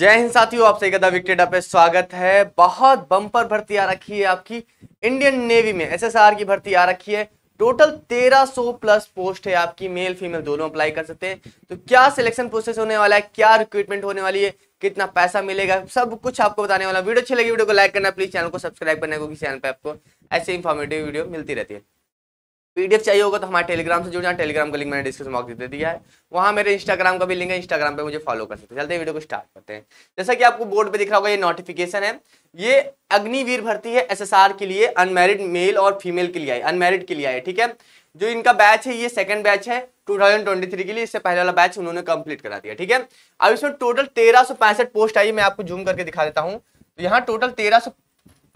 जय हिंद साथियों आप सही कदा विक्टेड पे स्वागत है बहुत बम्पर भर्ती आ रखी है आपकी इंडियन नेवी में एसएसआर की भर्ती आ रखी है टोटल 1300 प्लस पोस्ट है आपकी मेल फीमेल दोनों अप्लाई कर सकते हैं तो क्या सिलेक्शन प्रोसेस होने वाला है क्या रिक्रूटमेंट होने वाली है कितना पैसा मिलेगा सब कुछ आपको बताने वाला वीडियो अच्छी लगी वीडियो को लाइक करना प्लीज चैनल को सब्सक्राइब करना क्योंकि चैनल पर आपको ऐसे इन्फॉर्मेटिव वीडियो मिलती रहती है पीडीएफ चाहिए होगा तो हमारे टेलीग्राम से जुड़ जाए टेलीग्राम का लिंक मैंने डिस्क्रिप्शन बॉक्स दे दिया है वहाँ मेरे इंस्टाग्राम का भी लिंक है इंस्टाग्राम पे मुझे फॉलो कर सकते हैं चलते वीडियो को स्टार्ट करते हैं जैसा कि आपको बोर्ड पे दिख रहा होगा ये नोटिफिकेशन है ये अग्निवीर भर्ती है एस के लिए अनमेरिड मेल और फीमेल के लिए आई अनमेरिड के लिए आई ठीक है जो इनका बैच है ये सेकंड बैच है 2023 के लिए इससे पहले वाला बैच उन्होंने कंप्लीट करा दिया ठीक है अब इसमें टोटल तेरह पोस्ट आई मैं आपको जूम करके दिखा देता हूँ तो यहाँ टोटल तेरह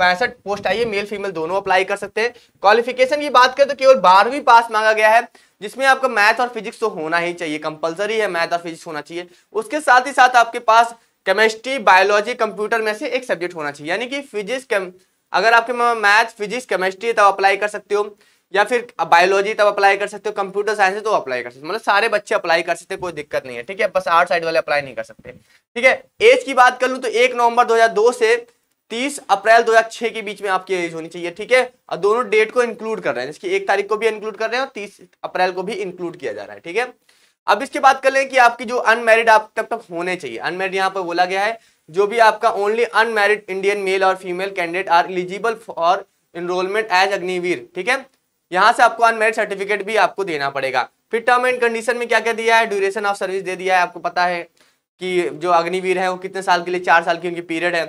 पैंसठ पोस्ट आई है मेल फीमेल दोनों अप्लाई कर सकते हैं क्वालिफिकेशन की बात करें तो केवल बारहवीं पास मांगा गया है जिसमें आपका मैथ और फिजिक्स तो होना ही चाहिए कंपलसरी है मैथ और फिजिक्स होना चाहिए उसके साथ ही साथ आपके पास केमिस्ट्री बायोलॉजी कंप्यूटर में से एक सब्जेक्ट होना चाहिए यानी कि फिजिक्स अगर आपके मैथ फिजिक्स केमिस्ट्री तब अप्लाई कर सकते हो या फिर बायोलॉजी तब अप्लाई कर सकते हो कंप्यूटर साइंस है तो अप्लाई कर सकते हो मतलब सारे बच्चे अप्लाई कर सकते हैं कोई दिक्कत नहीं है ठीक है बस आर्ट साइड वाले अप्लाई नहीं कर सकते ठीक है एज की बात कर लूँ तो एक नवंबर 2002 से तीस अप्रैल 2006 के बीच में आपकी एज होनी चाहिए ठीक है और दोनों डेट को इंक्लूड कर रहे हैं जिसकी एक तारीख को भी इंक्लूड कर रहे हैं और तीस अप्रैल को भी इंक्लूड किया जा रहा है ठीक है अब इसकी बात कर लें कि आपकी जो अनमेरिड आप तब तक होने चाहिए अनमेरिड यहाँ पर बोला गया है जो भी आपका ओनली अनमेरिड इंडियन मेल और female candidate are eligible for enrolment as Agniveer ठीक है यहाँ से आपको अनमेरिड सर्टिफिकेट भी आपको देना पड़ेगा फिर टर्म एंड कंडीशन में क्या क्या दिया है ड्यूरेशन ऑफ सर्विस दे दिया है आपको पता है कि जो अग्निवीर है वो कितने साल के लिए चार साल की उनकी पीरियड है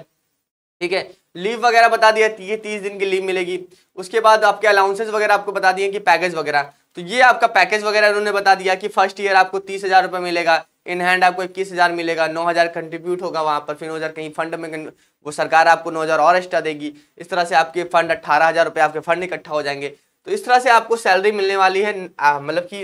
ठीक है लीव वगैरह बता दिया ये तीस दिन की लीव मिलेगी उसके बाद आपके अलाउंसेज वगैरह आपको बता दिए कि पैकेज वगैरह तो ये आपका पैकेज वगैरह उन्होंने बता दिया कि फर्स्ट ईयर आपको तीस हज़ार रुपये मिलेगा इन हैंड आपको इक्कीस हज़ार मिलेगा नौ हज़ार कंट्रीब्यूट होगा वहाँ पर फिर नौ हज़ार कहीं फंड में वो सरकार आपको नौ हज़ार और एक्स्ट्रा देगी इस तरह से आपके फंड अट्ठारह हज़ार रुपये आपके फंड इकट्ठा हो जाएंगे तो इस तरह से आपको सैलरी मिलने वाली है मतलब कि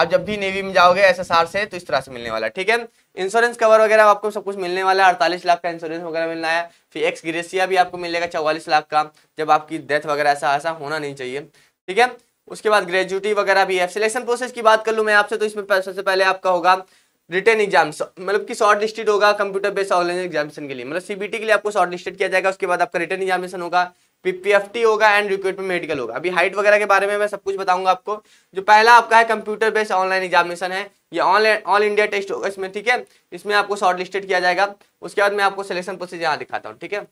आप जब भी नेवी में जाओगे एसएसआर से तो इस तरह से मिलने वाला ठीक है इंश्योरेंस कवर वगैरह आपको सब कुछ मिलने वाला है अड़तालीस लाख का इंश्योरेंस वगैरह मिलना है फिर एक्स ग्रेसिया भी आपको मिलेगा चौवालीस लाख का जब आपकी डेथ वगैरह ऐसा ऐसा होना नहीं चाहिए ठीक है उसके बाद ग्रेजुटी वगैरह भी है सिलेक्शन प्रोसेस की बात कर लूँ मैं आपसे तो इसमें सबसे पहले आपका होगा रिटर्न एग्जाम मतलब कि शॉर्ट लिस्टेड होगा कंप्यूटर बेस्ड ऑनलाइन एग्जामिशन के लिए मतलब सीबीटी के लिए आपको शॉर्ट लिस्टेड किया जाएगा उसके बाद आपका रिटर्न एग्जामिशन होगा पीपीएफटी होगा एंड रिक्रूटमेंट मेडिकल होगा अभी हाइट वगैरह के बारे में मैं सब कुछ बताऊंगा आपको जो पहला आपका है कंप्यूटर बेस्ड ऑनलाइन एग्जामिनेशन है ये ऑनलाइन ऑल इंडिया टेस्ट होगा इसमें ठीक है इसमें आपको शॉर्ट लिस्टेड किया जाएगा उसके बाद मैं आपको सिलेक्शन प्रोसेस यहाँ दिखाता हूँ ठीक है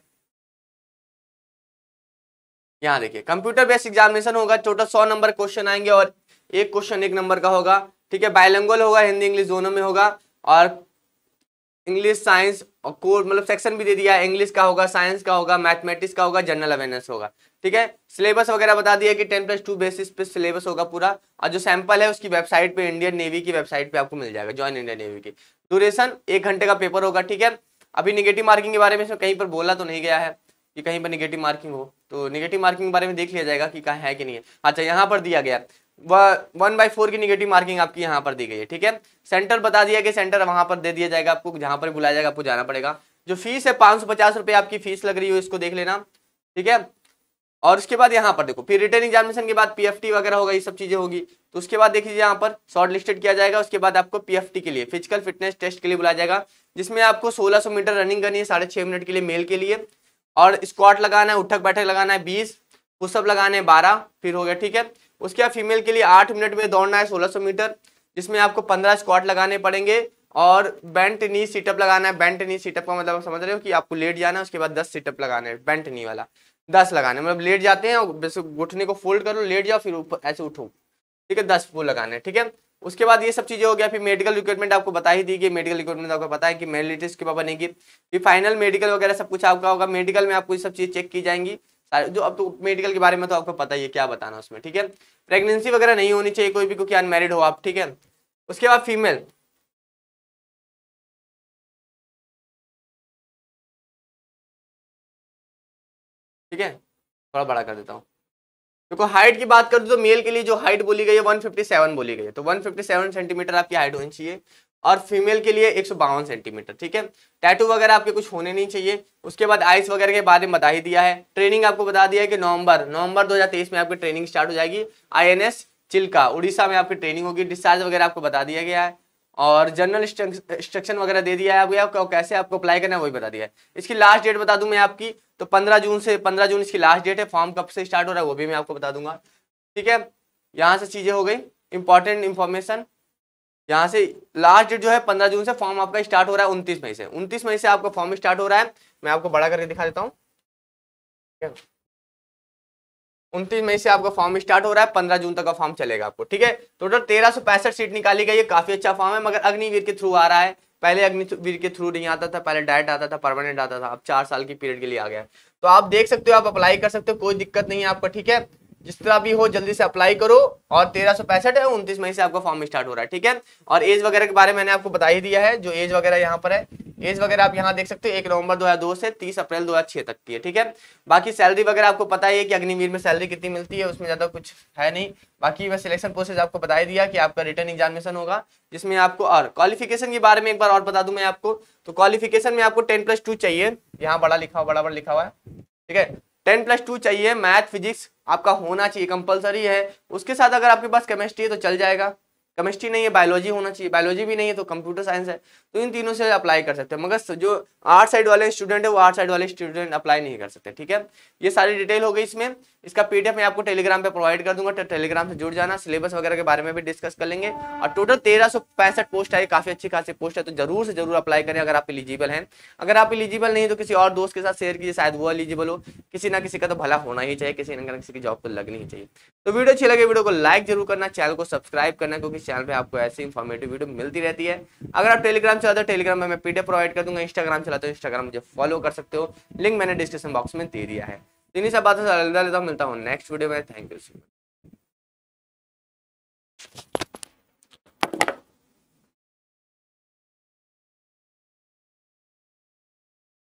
यहाँ देखिए कंप्यूटर बेस्ड एग्जामिनेशन होगा टोटल सौ नंबर क्वेश्चन आएंगे और एक क्वेश्चन एक नंबर का होगा ठीक है बायलंगल होगा हिंदी इंग्लिश दोनों में होगा और इंग्लिश साइंस और कोर्स मतलब सेक्शन भी दे दिया इंग्लिश का होगा साइंस का होगा मैथमेटिक्स का होगा जनरल अवेयरनेस होगा ठीक है सिलेबस वगैरह बता दिया कि टेन प्लस टू बेसिस पे सिलेबस होगा पूरा और जो सैंपल है उसकी वेबसाइट पे इंडियन नेवी की वेबसाइट पे आपको मिल जाएगा ज्वाइन इंडियन नेवी की ड्यूरेशन एक घंटे का पेपर होगा ठीक है अभी निगेटिव मार्किंग के बारे में इसमें कहीं पर बोला तो नहीं गया है कि कहीं पर निगेटिव मार्किंग हो तो निगेटिव मार्किंग के बारे में देख लिया जाएगा कि कहाँ है कि नहीं है अच्छा यहाँ पर दिया गया वन बाई फोर की निगेटिव मार्किंग आपकी यहाँ पर दी गई है ठीक है सेंटर बता दिया कि सेंटर वहाँ पर दे दिया जाएगा आपको जहाँ पर बुलाया जाएगा आपको जाना पड़ेगा जो फीस है पाँच सौ पचास रुपये आपकी फीस लग रही हो इसको देख लेना ठीक है और उसके बाद यहाँ पर देखो फिर रिटर्न एग्जामिनेशन के बाद पीएफटी वगैरह होगा ये सब चीज़ें होगी तो उसके बाद देखिए यहाँ पर शॉर्ट लिस्टेड किया जाएगा उसके बाद आपको पीएफटी के लिए फिजिकल फिटनेस टेस्ट के लिए बुलाया जाएगा जिसमें आपको सौ मीटर रनिंग करनी है साढ़े छह मिनट के लिए मेल के लिए और स्क्वाट लगाना है उठक बैठक लगाना है बीस पुशअप लगाना है बारह फिर हो गया ठीक है उसके बाद फीमेल के लिए आठ मिनट में दौड़ना है सौ मीटर जिसमें आपको पंद्रह स्क्वाट लगाने पड़ेंगे और बेंट नी सीटअप लगाना है बेंट नी सीटअप का मतलब समझ रहे हो कि आपको लेट जाना है उसके बाद दस सीटअप लगाना है बेंट नी वाला दस लगाने मतलब लेट जाते हैं जैसे घुटने को फोल्ड करो लेट जाओ फिर ऊपर ऐसे उठो ठीक है दस वो लगाना है ठीक है उसके बाद ये सब चीज़ें हो गया फिर मेडिकल रिक्वायरमेंट आपको बता ही दी गई मेडिकल रिक्वायरमेंट आपको पता है कि मेरिट के बाद बनेगी फिर फाइनल मेडिकल वगैरह सब कुछ आपका होगा मेडिकल में आपको ये सब चीज़ चेक की जाएंगी सारे जो अब तो मेडिकल के बारे में तो आपको पता ही है क्या बताना उसमें ठीक है प्रेगनेंसी वगैरह नहीं होनी चाहिए कोई भी क्योंकि अनमेरिड हो आप ठीक है उसके बाद फीमेल ठीक है थोड़ा बड़ा कर देता हूँ देखो हाइट की बात करूँ तो मेल के लिए जो हाइट बोली गई है 157 बोली गई है तो 157 सेंटीमीटर आपकी हाइट होनी चाहिए और फीमेल के लिए एक सेंटीमीटर ठीक है टैटू वगैरह आपके कुछ होने नहीं चाहिए उसके बाद आइस वगैरह के बारे में बता ही दिया है ट्रेनिंग आपको बता दिया है कि नवंबर नवंबर 2023 में आपकी ट्रेनिंग स्टार्ट हो जाएगी आईएनएस चिल्का उड़ीसा में आपकी ट्रेनिंग होगी डिस्चार्ज वगैरह आपको बता दिया गया है और जनरल इंस्ट्रक्शन वगैरह दे दिया है आपको आपको कैसे आपको अप्लाई करना है वही बता दिया है इसकी लास्ट डेट बता दूं मैं आपकी तो 15 जून से 15 जून इसकी लास्ट डेट है फॉर्म कब से स्टार्ट हो रहा है वो भी मैं आपको बता दूंगा ठीक है यहाँ से चीज़ें हो गई इंपॉर्टेंट इन्फॉर्मेशन यहाँ से लास्ट डेट जो है पंद्रह जून से फॉर्म आपका स्टार्ट हो रहा है उनतीस मई से उनतीस मई से आपका फॉर्म स्टार्ट हो रहा है मैं आपको बड़ा करके दिखा देता हूँ उनतीस मई से आपका फॉर्म स्टार्ट हो रहा है पंद्रह जून तक का फॉर्म चलेगा आपको ठीक है टोटल तेरह सौ पैंसठ सीट निकाली गई है काफी अच्छा फॉर्म है मगर अग्निवीर के थ्रू आ रहा है पहले अग्निवीर के थ्रू नहीं आता था पहले डायरेक्ट आता था परमानेंट आता था अब चार साल की पीरियड के लिए आ गया तो आप देख सकते हो आप अप्लाई कर सकते हो कोई दिक्कत नहीं है आपका ठीक है जिस तरह भी हो जल्दी से अप्लाई करो और तेरह सौ पैंसठ है उनतीस मई से आपका फॉर्म स्टार्ट हो रहा है ठीक है और एज वगैरह के बारे में मैंने आपको बता ही दिया है जो एज वगैरह यहाँ पर है एज वगैरह आप यहाँ देख सकते हो एक नवंबर दो हजार दो से तीस अप्रैल दो हजार छह तक की है ठीक है बाकी सैलरी वगैरह आपको पता ही है कि अग्निवीर में सैलरी कितनी मिलती है उसमें ज्यादा कुछ है नहीं बाकी मैं सिलेक्शन प्रोसेस आपको बता ही दिया कि आपका रिटर्न एग्जामिनेशन होगा जिसमें आपको और क्वालिफिकेशन के बारे में एक बार और बता दू मैं आपको तो क्वालिफिकेशन में आपको टेन प्लस टू चाहिए यहाँ बड़ा लिखा हुआ बड़ा बड़ा लिखा हुआ है ठीक है टेन प्लस टू चाहिए मैथ फिजिक्स आपका होना चाहिए कंपलसरी है उसके साथ अगर आपके पास केमिस्ट्री है तो चल जाएगा केमिस्ट्री नहीं है बायोलॉजी होना चाहिए बायोलॉजी भी नहीं है तो कंप्यूटर साइंस है तो इन तीनों से अप्लाई कर सकते हैं मगर जो आर्ट साइड वाले स्टूडेंट है वो आर्ट साइड वाले स्टूडेंट अप्लाई नहीं कर सकते ठीक है ये सारी डिटेल हो गई इसमें इसका पीडीएफ मैं आपको टेलीग्राम पे प्रोवाइड कर दूंगा टेलीग्राम से जुड़ जाना सिलेबस वगैरह के बारे में भी डिस्कस कर लेंगे और टोटल तेरह सौ पैंसठ पोस्ट है काफी अच्छी खासी पोस्ट है तो जरूर से जरूर अप्लाई करें अगर आप एलिजिबल हैं अगर आप एलिजिबल नहीं तो किसी और दोस्त के साथ शेयर कीजिए शायद वो एलिजिबल हो किसी ना किसी का तो भला होना ही चाहिए किसी ना किसी की जॉब तो लगनी ही चाहिए तो वीडियो अच्छी लगे वीडियो को लाइक जरूर करना चैनल को सब्सक्राइब करना क्योंकि चैनल पर आपको ऐसी इन्फॉर्मेटिव वीडियो मिलती रहती है अगर आप टेलीग्राम चलाते हो टेलीग्राम में पीडीएफ प्रोवाइड कर दूंगा इंस्टाग्राम चलाते हो इंस्टाग्राम मुझे फॉलो कर सकते हो लिंक मैंने डिस्क्रिप्शन बॉक्स में दे दिया है इन्हीं सब बातों से अलग लेता हूँ मिलता हूँ नेक्स्ट वीडियो में थैंक यू सो मच